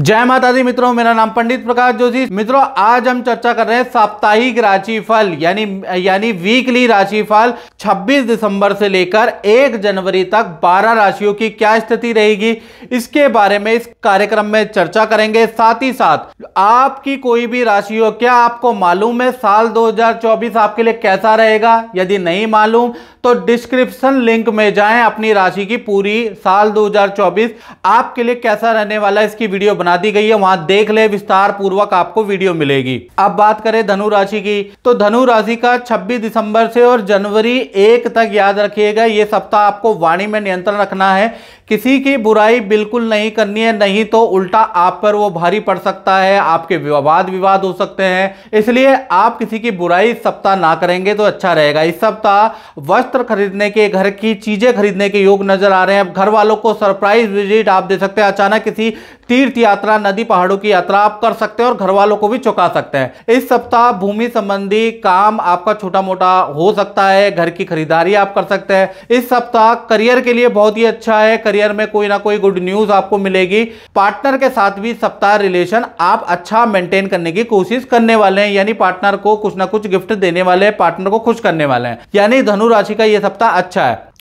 जय माता दी मित्रों मेरा नाम पंडित प्रकाश जोशी मित्रों आज हम चर्चा कर रहे हैं साप्ताहिक राशिफल यानी यानी वीकली राशिफल 26 दिसंबर से लेकर 1 जनवरी तक 12 राशियों की क्या स्थिति रहेगी इसके बारे में इस कार्यक्रम में चर्चा करेंगे साथ ही साथ आपकी कोई भी राशि हो क्या आपको मालूम है साल 2024 आपके लिए कैसा रहेगा यदि नहीं मालूम तो डिस्क्रिप्शन लिंक में जाए अपनी राशि की पूरी साल दो आपके लिए कैसा रहने वाला इसकी वीडियो बना दी गई है वहां देख ले विस्तार पूर्वक आपको वीडियो मिलेगी अब बात करें धनु राशि की तो धनु राशि का 26 दिसंबर से और जनवरी एक तक याद रखिएगा ये सप्ताह आपको वाणी में नियंत्रण रखना है किसी की बुराई बिल्कुल नहीं करनी है नहीं तो उल्टा आप पर वो भारी पड़ सकता है आपके विवाद विवाद हो सकते हैं इसलिए आप किसी की बुराई इस सप्ताह ना करेंगे तो अच्छा रहेगा इस सप्ताह वस्त्र खरीदने के घर की चीजें खरीदने के योग नजर आ रहे हैं घर वालों को सरप्राइज विजिट आप दे सकते हैं अचानक किसी तीर्थ यात्रा नदी पहाड़ों की यात्रा आप कर सकते हैं और घर वालों को भी चुका सकते हैं इस सप्ताह भूमि संबंधी काम आपका छोटा मोटा हो सकता है घर की खरीदारी आप कर सकते हैं इस सप्ताह करियर के लिए बहुत ही अच्छा है करियर में कोई ना कोई गुड न्यूज आपको मिलेगी पार्टनर के साथ भी सप्ताह रिलेशन आप अच्छा मेंटेन करने की कोशिश करने वाले हैं यानी पार्टनर को कुछ ना कुछ गिफ्ट देने वाले हैं पार्टनर को खुश करने वाले हैं यानी धनु राशि का यह सप्ताह अच्छा है